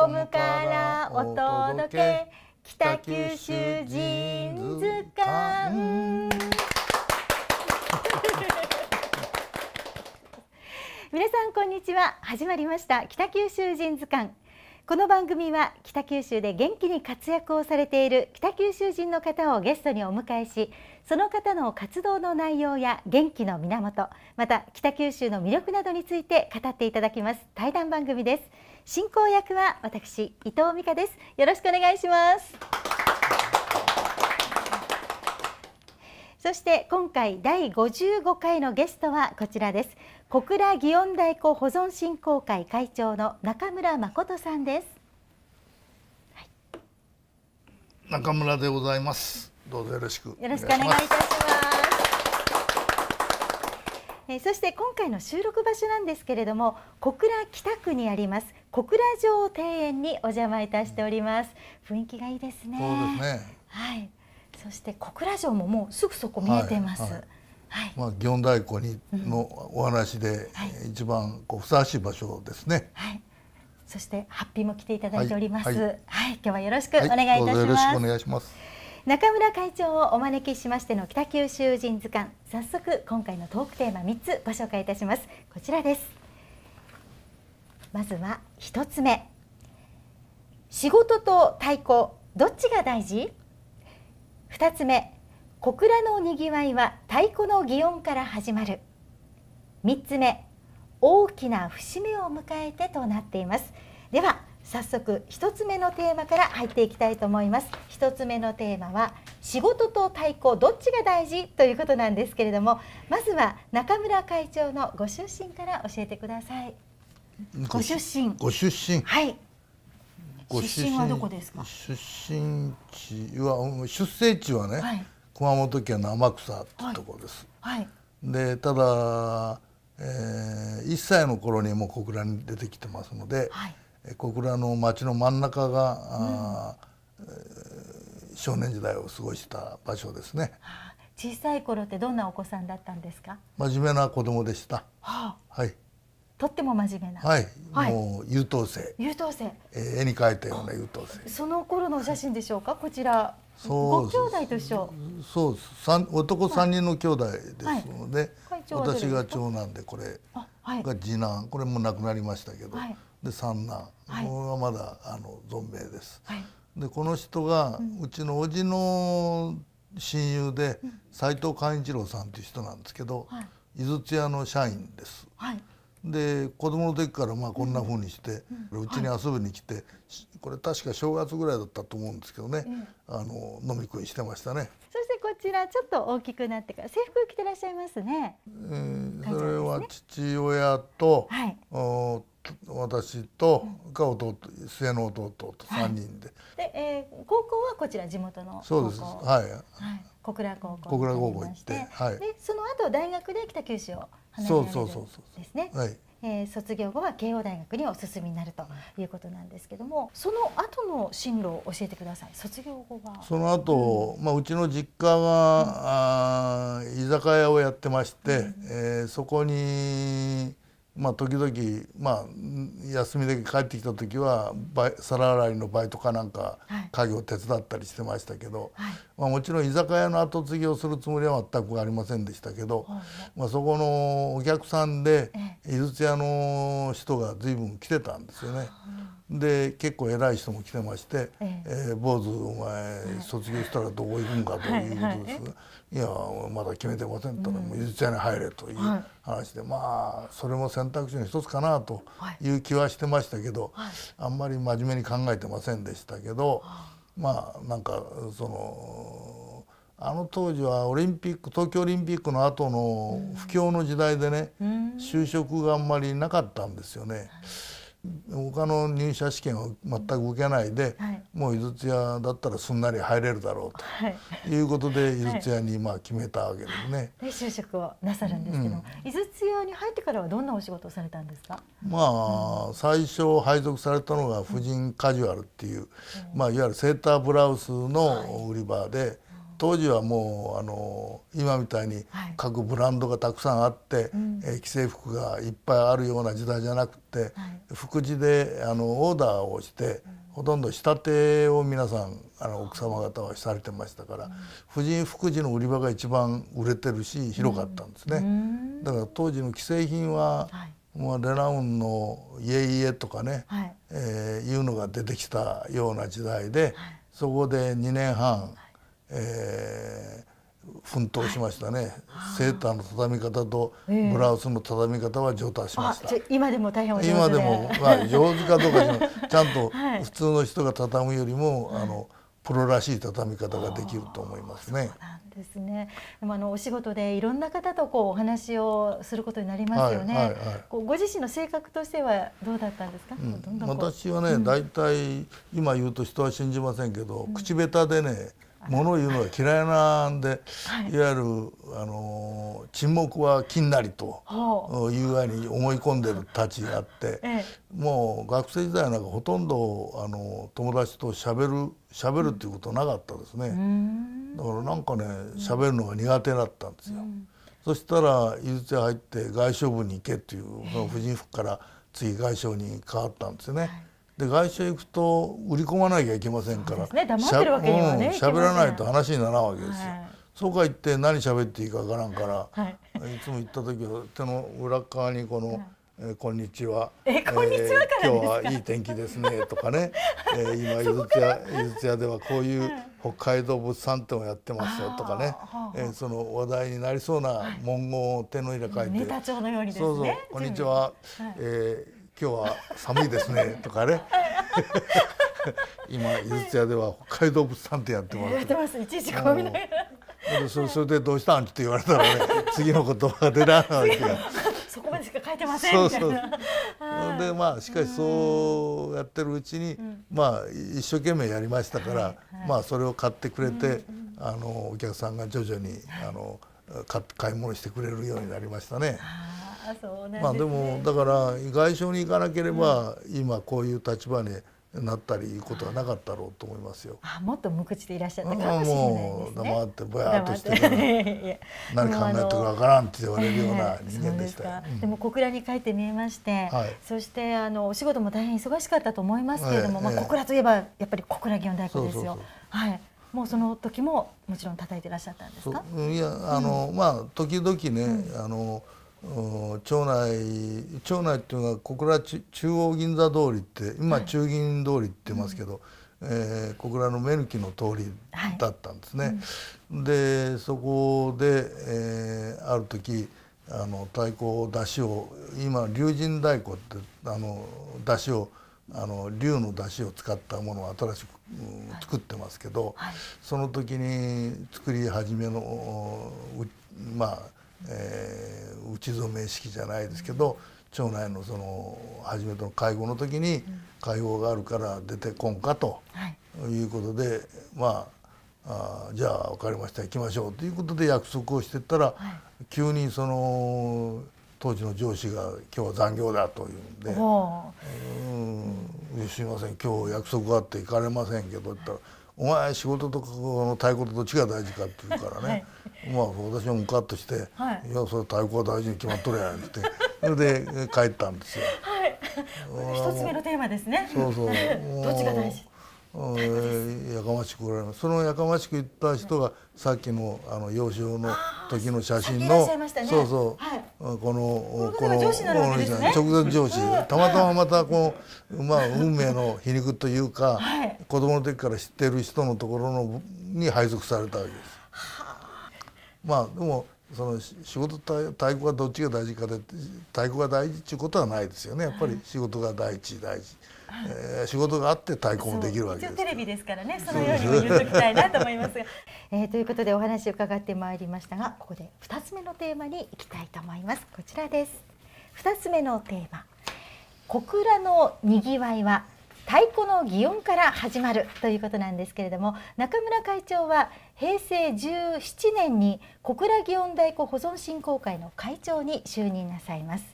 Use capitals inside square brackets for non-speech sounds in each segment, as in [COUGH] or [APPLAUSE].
コムからお届け北九州神図鑑皆さんこんにちは始まりました北九州神図鑑この番組は北九州で元気に活躍をされている北九州人の方をゲストにお迎えしその方の活動の内容や元気の源また北九州の魅力などについて語っていただきます対談番組です進行役は私伊藤美香ですよろしくお願いしますそして今回第55回のゲストはこちらです小倉祇園太鼓保存振興会会長の中村誠さんです、はい、中村でございますどうぞよろしくよろしくお願いいたしますえそして今回の収録場所なんですけれども小倉北区にあります小倉城庭園にお邪魔いたしております雰囲気がいいですね、そうですね、はい。そして小倉城ももうすぐそこ見えてます、はいはいまあ、祇園太鼓にのお話で一番こうふさわしい場所ですね。はいそしてハッピーも来ていただいております。はい、はいはい、今日はよろしくお願いいたします。はい、よろしくお願いします。中村会長をお招きしましての北九州人図鑑、早速今回のトークテーマ三つご紹介いたします。こちらです。まずは一つ目、仕事と太鼓どっちが大事二つ目、小倉のにぎわいは太鼓の擬音から始まる3つ目大きな節目を迎えてとなっていますでは早速一つ目のテーマから入っていきたいと思います一つ目のテーマは仕事と太鼓どっちが大事ということなんですけれどもまずは中村会長のご出身から教えてくださいご出身ご出身はい出身はどこですか出身地は出生地はね、はい熊本県の天草っていうところです。はい、でただ、えー、1歳の頃にもう小倉に出てきてますので、はい、小倉の町の真ん中が、うん、少年時代を過ごした場所ですね。小さい頃ってどんなお子さんだったんですか。真面目な子供でした。はあ、はい。とっても真面目な。はい。はい、もう優等生。優等生。えー、絵に描いたような優等生。その頃の写真でしょうか。こちら。そう兄弟と一緒そう三男三人の兄弟ですので、はいはい、私が長男でこれが次男、これも亡くなりましたけど、で三男、これはまだあの存命です。でこの人が、うちの叔父の親友で、うん、藤寛一郎さんという人なんですけど、はい、井筒屋の社員です。はいで子供の時からまあこんなふうにしてうち、に遊びに来て、これ確か正月ぐらいだったと思うんですけどね、あの飲み食いしてましたねそしてこちらちょっと大きくなってから制服着てらっしゃいますね、えー、それは父親と、はい、私と、が弟末の弟と3人で、で、えー、高校はこちら地元のそうですはい、はい小倉高校小倉高校行って、はい、でその後大学で北九州を離れられるんですね。はいえー、卒業後は慶応大学にお進みになるということなんですけどもその後の進路を教えてください卒業後はその後、うんまあうちの実家は、うん、あ居酒屋をやってまして、うん、えー、そこにまあ、時々、まあ、休みだけ帰ってきた時は皿洗いのバイトかなんか家業手伝ったりしてましたけど、はい、まあ、もちろん居酒屋の後継ぎをするつもりは全くありませんでしたけど、はい、まあ、そこのお客さんで井筒屋の人が随分来てたんですよね。で結構偉い人も来てまして「えええー、坊主お前卒業したらどこ行くんか」ということですが「いやまだ決めてません」と、うん、もう実際に入れという話で、まあそれも選択肢の一つかなという気はしてましたけど、あんまり真面目に考えてませんでしたけど、まあなんかその。あの当時はオリンピック東京オリンピックの後の不況の時代でね、就職があんまりなかったんですよね。他の入社試験を全く受けないで、はい、もう井筒屋だったらすんなり入れるだろうと、はい、いうことで井筒屋にまあ決めたわけですね。で就職をなさるんですけど、井筒屋に入ってからはどんなお仕事をされたんですかまあ、うん、最初配属されたのが婦人カジュアルっていう、うん、まあ、いわゆるセーターブラウスの売り場で、当時はもうあの今みたいに各ブランドがたくさんあって、はい、え既製服がいっぱいあるような時代じゃなくて、はい、地であのオーダーをして、ほとんど仕立てを皆さんあの奥様方はされてましたから、婦人副地の売り場が一番売れてるし広かったんですね。だから当時の既製品は、まあ、レナウンの「家々とかね、はいえー、いうのが出てきたような時代で、はい、そこで2年半、えー、奮闘しましたね、はい、セーターの畳み方とブラウスの畳み方は上達しました、えー、今でも大変お上手今でも、まあ、上手かどうか [LAUGHS] ちゃんと普通の人が畳むよりも、あのプロらしい畳み方ができると思いますね。ですね。でもあのお仕事でいろんな方とこうお話をすることになりますよね。はいはいはい、ご自身の性格としてはどうだったんですか。うん、どんどん私はね、大、う、体、ん、今言うと人は信じませんけど、うん、口下手でね。物を言うのが嫌いなんで、はい、いわゆるあの沈黙は金なりというように思い込んでるたちがあって、ええ、もう学生時代なんかほとんどあの友達としゃべるしゃべるっていうことなかったですね、うん、だからなんかねしゃべるのが苦手だったんですよ。うん、そしたら伊豆町入って外商部に行けっていう婦人服から次外商に変わったんですよね。で外車行くと売り込まなきゃいけませんから、ねね、しゃべらないと話にならんわけですよ。はいそうか言って何喋っていいかわからんから、はい、いつも行った時は手の裏側にこの、はいえこんにちは。えこんにちは、えー、今日はいい天気ですねとかね。[LAUGHS] えー、今ゆずつやゆずつやではこういう北海道物産展をやってますよとかね。えー、その話題になりそうな文言を手のひら書いて。はい、そうそうこんにちは。はい、えー今日は寒いですね」[LAUGHS] とかね今井筒屋では北海道物産展やってますやってます一時いちながらそれそれで「どうしたん?」って言われたらね [LAUGHS] 次の言葉が出らんわけが。そこまでしか書いてませんそうそう [LAUGHS] でまあしかしそうやってるうちに、うん、まあ一生懸命やりましたから、はいはい、まあそれを買ってくれて、うんうん、あのお客さんが徐々に、あの買買い物してくれるようになりましたね。はいまあでもだから外相に行かなければ今こういう立場になったりいうことはなかったろうと思いますよ。あもっと無口でいらっしゃったかもしれないですね。もう黙ってぼやっとして [LAUGHS] 何考えてるかわからんって言われるような [LAUGHS] 人間でした。ででも小倉に帰って見えまして、そしてあのお仕事も大変忙しかったと思いますけれども、まあ小倉といえばやっぱり小倉源太大工ですよ。はい。もうその時ももちろん叩いていらっしゃったんですか。いやあの、まあ時々ね、あの。町内町内っていうのは小倉中央銀座通りって今中銀通りって言いますけど、はいえー、小倉の目抜きの通りだったんですね。はいうん、でそこで、えー、ある時あの太鼓出汁を今龍神太鼓ってあの出汁をあの龍の出汁を使ったものを新しく、うん、作ってますけど、はい、その時に作り始めのまあえー、打ち初め式じゃないですけど町内のその初めての会合の時に会合があるから出てこんかということで、はい、まああじゃあ分かりました行きましょうということで約束をしてったら、はい、急にその当時の上司が「今日は残業だ」というんで「うんすいません今日約束があって行かれませんけど」って言ったら「お前仕事とかこの太鼓とどっちが大事か」って言うからね、はい、まあ私もムカッとして「はい、いやそれ太鼓は大事に決まっとるやん」ってそれで帰ったんですよ。はい、一つ目のテーマですね。そうそう。[LAUGHS] どっちが大事。やかましくおられますそのやかましく言った人がさっきのあの幼少の時の写真の、そうそう、このこの上司な直接上司たまたままたこうまあ、運命の皮肉というか、子供の時から知ってる人のところのに配属されたわけです。まあでもその仕事と太鼓がどっちが大事かで太鼓が大事っていうことはないですよねやっぱり仕事が第一大事、えー、仕事があって太鼓もできるわけですテレビですからねそのようにも言っときたいなと思いますえー、ということでお話を伺ってまいりましたがここで2つ目のテーマにいきたいと思いますこちらです2つ目のテーマ小倉のにぎわいは太鼓の擬音から始まるということなんですけれども中村会長は平成17年に小倉祇園太鼓保存振興会の会長に就任なさいます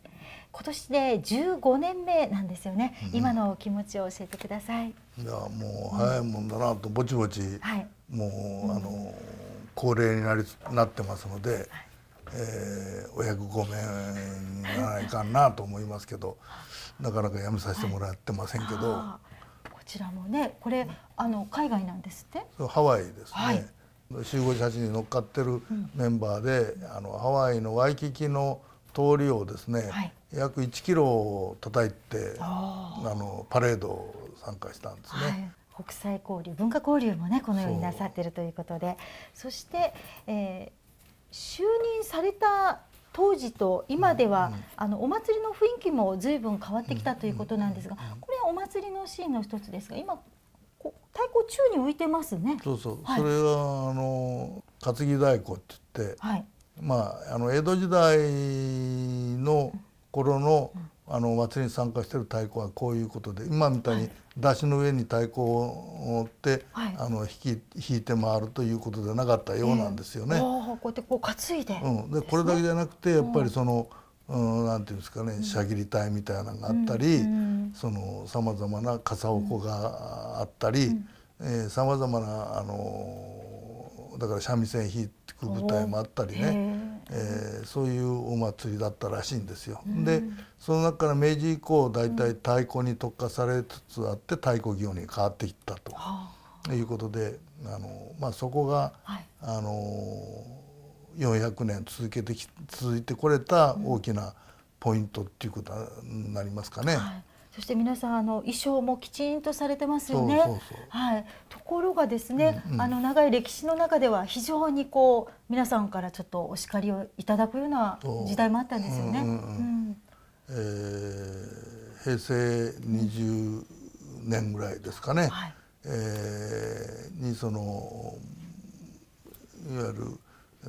今年で15年目なんですよね、うん、今の気持ちを教えてくださいいやもう早いもんだなとぼちぼち、はい、もう、うん、あの高齢になりなってますので、はい、えー、お役御免ならいかんなと思いますけどなかなかやめさせてもらってませんけど、はい、こちらもねこれあの海外なんですってハワイですね、はい、集合写真に乗っかってるメンバーで、うん、あのハワイのワイキキの通りをですね、はい、約1キロを叩いてあのパレード参加したんですね。国際交流文化交流もねこのようになさっているということでそして、えー、就任された当時と今では、あのお祭りの雰囲気も随分変わってきたということなんですが、これはお祭りのシーンの一つですが今太鼓宙に浮いてますね。そうそう、はい、それはあの担ぎ太鼓って言って、はい、まああの江戸時代の頃の、うんあの祭りに参加してる太鼓はこういうことで今みたいに山しの上に太鼓を折って、はい、あの引き引いて回るということではなかったようなんですよね。えー、こうやってこう担いで、うん、で、これだけじゃなくてやっぱりその、うん、なんていうんですかねしゃぎり隊みたいなのがあったり、うん、そのさまざまな傘おこがあったりさまざまなあのだから三味線弾く舞台もあったりね。えー、そういうお祭りだったらしいんですよ。うん、でその中から明治以降大体太鼓に特化されつつあって太鼓業に変わっていったと、うん、いうことであの、まあ、そこが、はい、あの400年続けてき続いてこれた大きなポイントっていうことになりますかね。はいそして皆さんあの衣装もきちんとされてますよね。はい。ところがですね、うんうん、あの長い歴史の中では非常にこう皆さんからちょっとお叱りをいただくような時代もあったんですよね。うんうんうんえー、平成20年ぐらいですかね。はい、えー、にそのいわゆる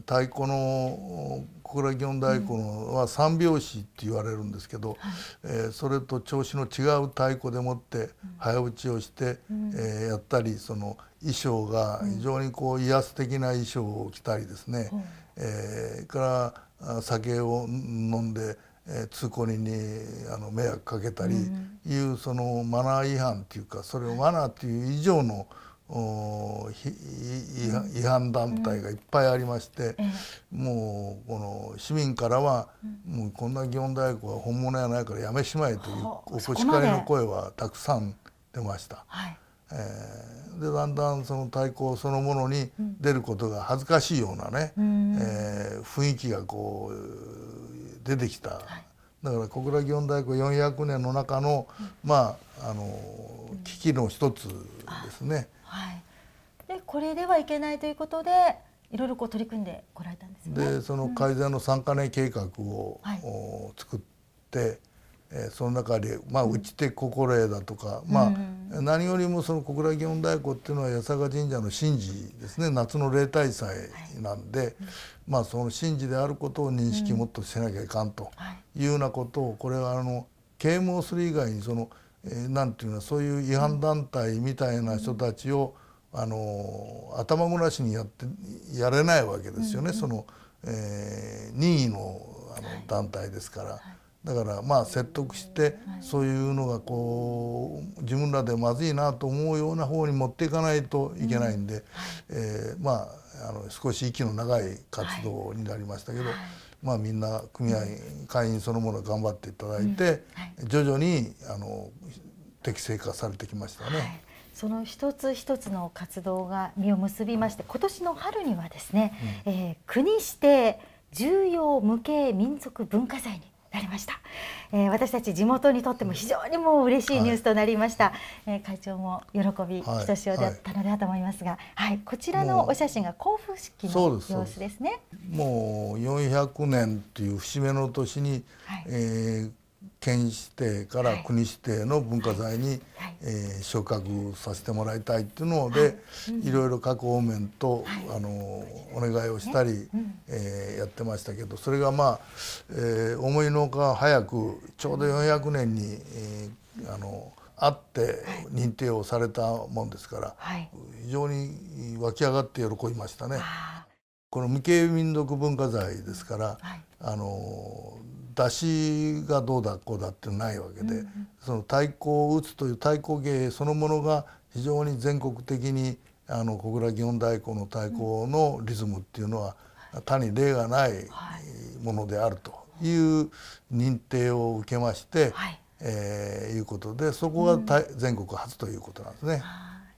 太鼓の小倉祇園太鼓のは三拍子って言われるんですけど、うんえー、それと調子の違う太鼓でもって早打ちをして、うん、えー、やったりその衣装が非常にこう威圧的な衣装を着たりですね、うん、えー、から酒を飲んで、え通行人にあの迷惑かけたりいう、そのマナー違反っていうかそれをマナーっていう以上の、違反団体がいっぱいありまして、もうこの市民からは、もうこんな祇園太鼓は本物やないからやめしまえというお叱りの声はたくさん出ました。はいえー、でだんだんその太鼓そのものに出ることが恥ずかしいようなね、うん、えー、雰囲気がこう出てきた、はい、だから小倉祇園太鼓400年の中の、うん、まああの危機の一つですね。はい、でこれではいけないということでいろいろこう取り組んでこられたんですよね。でその改善の3か年計画を、うん、作って、えー、その中で、まあ、打ち手心得だとか、うん、まあ、何よりもその小倉祇園太鼓っていうのは八坂神社の神事ですね夏の例大祭なんで、はい、まあ、その神事であることを認識もっとしなきゃいかんというようなことをこれはあの啓蒙する以外にその「何て言うのそういう違反団体みたいな人たちを、あの頭ごなしにやってやれないわけですよね、その、えー、任意のあの団体ですから、だからまあ説得して、そういうのがこう自分らでまずいなと思うような方に持っていかないといけないんで、えまああの少し息の長い活動になりましたけど。はいまあ、みんな組合会員そのもの頑張っていただいて、徐々にあの適正化されてきましたね、はい。その一つ一つの活動が実を結びまして今年の春にはですね、うん、えー、国指定重要無形民族文化財になりました、えー、私たち地元にとっても非常にもう嬉しいニュースとなりました、はい、えー、会長も喜びひとしおであったのではと思いますが、はい、はい、こちらのお写真が交付式の様子ですねもう400年という節目の年に、はい、えー県指定から国指定の文化財に、え昇格させてもらいたいっていうので、いろいろ各方面と、あのお願いをしたり、えやってましたけどそれがまあ、え思いのほか早くちょうど400年に、えあの会って認定をされたもんですから、非常に湧き上がって喜びましたね。この無形民族文化財ですから、あの出しがどうだこうだってないわけで、その太鼓を打つという太鼓芸そのものが非常に全国的にあの小倉祇園太鼓の太鼓のリズムっていうのは他に例がないものであるという認定を受けまして、えいうことでそこが全国初ということなんですね。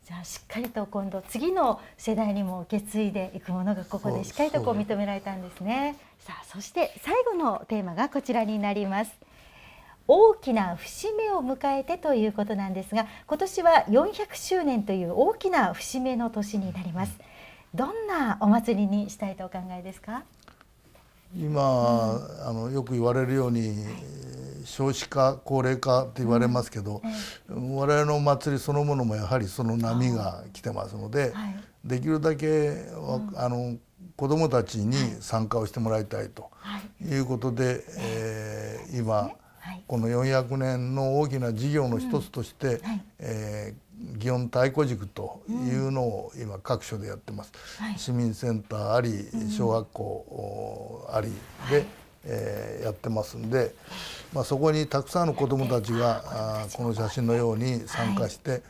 じゃあしっかりと今度次の世代にも受け継いでいくものがここでしっかりとこう認められたんですね。さあそして最後のテーマがこちらになります。大きな節目を迎えてということなんですが今年は400周年という大きな節目の年になりますどんなお祭りにしたいとお考えですか今、あのよく言われるように、はい、少子化高齢化って言われますけど、我々の祭りそのものもやはりその波が来てますので、できるだけ、あの子どもたちに参加をしてもらいたいということで、え今、この400年の大きな事業の一つとして、えー祇園太鼓塾というのを今各所でやってます、はい、市民センターあり小学校ありで、はい、えー、やってますんで、まあ、そこにたくさんの子どもたちがあこの写真のように参加して、はい、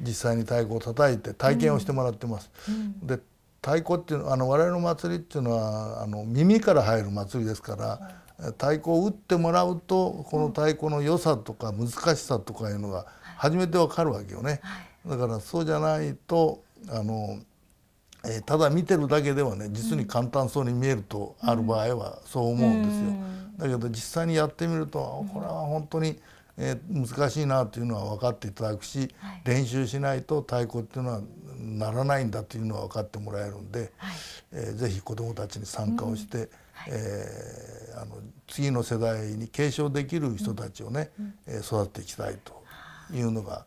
実際に太鼓を叩いて体験をしてもらってます。うんうん、で太鼓っていうのはあの我々の祭りっていうのはあの耳から入る祭りですから。太鼓を打ってもらうとこの太鼓の良さとか難しさとかいうのが初めてわかるわけよね、だからそうじゃないとあのえー、ただ見てるだけではね実に簡単そうに見えるとある場合はそう思うんですよ。だけど実際にやってみるとこれは本当に、えー、難しいなというのは分かっていただくし、はい、練習しないと太鼓っていうのはならないんだというのは分かってもらえるんで、はい、えー、ぜひ子どもたちに参加をして、うん、えー、あの次の世代に継承できる人たちをね、うんうん、育てていきたいというのが、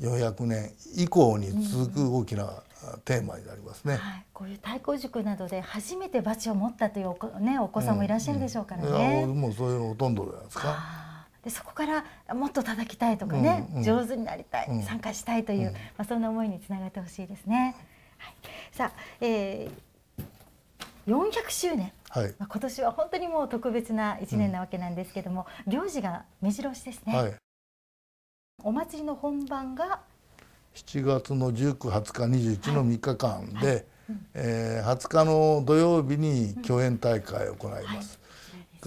400年以降に続く大きなテーマになりますね、うんはい、こういう太鼓塾などで初めてバチを持ったというお子,、ね、お子さんもいらっしゃるでしょうからね。うんうん、もうそういうほとんどじゃないですか。でそこからもっと叩きたいとかね、うんうん、上手になりたい、うん、参加したいという、うん、まあ、そんな思いにつながってほしいですね。はい、さあ、えー、400周年、はい、まあ、今年は本当にもう特別な一年なわけなんですけども、行事が目白押しですね。はいお祭りの本番が7月の19、20日、21の3日間で、はいはい、えー、20日の土曜日に共演大会を行います。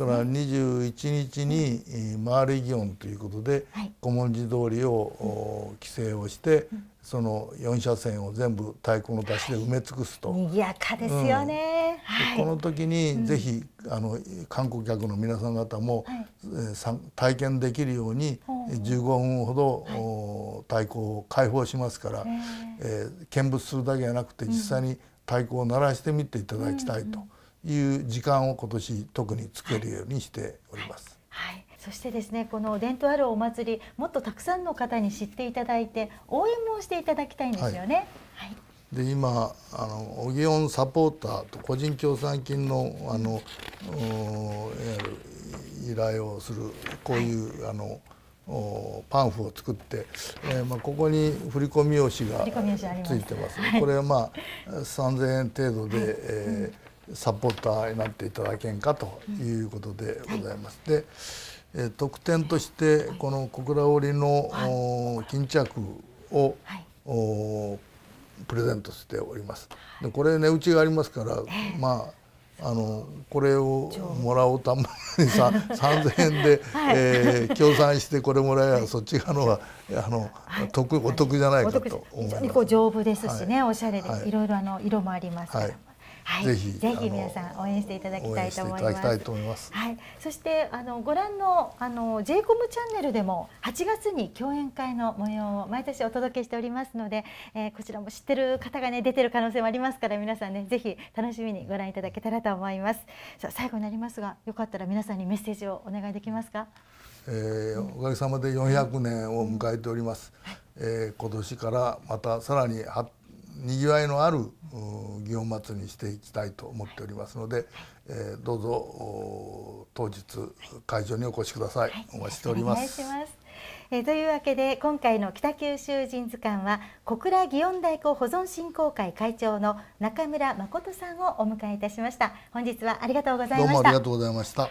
から21日に回り祇園ということで、古文字通りを、規制をして、その4車線を全部太鼓の出しで埋め尽くすと。はい、やかですよね、うん、この時にぜひ、うん、あの観光客の皆さん方も、はい、体験できるように15分ほど、太鼓を開放しますから、えー、見物するだけじゃなくて実際に太鼓を鳴らしてみていただきたいと。うんうんいう時間を今年特に作るようにしております。はい、はいそしてですねこの伝統あるお祭りもっとたくさんの方に知っていただいて応援もしていただきたいんですよね。はい、はい、で今あのオギオンサポーターと個人協賛金のあの依頼をするこういう、はい、あのパンフを作って、えー、まあここに振込用紙がついてます。ますこれはまあ三千円程度で、はい、えーサポーターになっていただけんかということでございます。で特典としてこの小倉織の、巾着を、プレゼントしております。でこれ値打ちがありますから、まああのこれをもらうためにさ3,000円 [LAUGHS] で、え協賛してこれもらえばそっち側のはあの、得お得じゃないかと思います。非常にこう丈夫ですしね、おしゃれで、い、ろいろあの色もありますから。はい、ぜひぜひ皆さん応援していただきたいと思います。いますはい、そしてあのご覧のあの J コムチャンネルでも8月に共演会の模様を毎年お届けしておりますので、えー、こちらも知ってる方がね出てる可能性もありますから皆さんねぜひ楽しみにご覧いただけたらと思います。さあ最後になりますが、よかったら皆さんにメッセージをお願いできますか。えー、おかげさまで400年を迎えております。はい、えー、今年からまたさらに発にぎわいのある祇園祭にしていきたいと思っておりますので、えー、どうぞ当日会場にお越しください、はい、お待ちしておりますえー、というわけで今回の北九州人図鑑は小倉祇園太鼓保存振興会会長の中村誠さんをお迎えいたしました本日はありがとうございましたどうもありがとうございました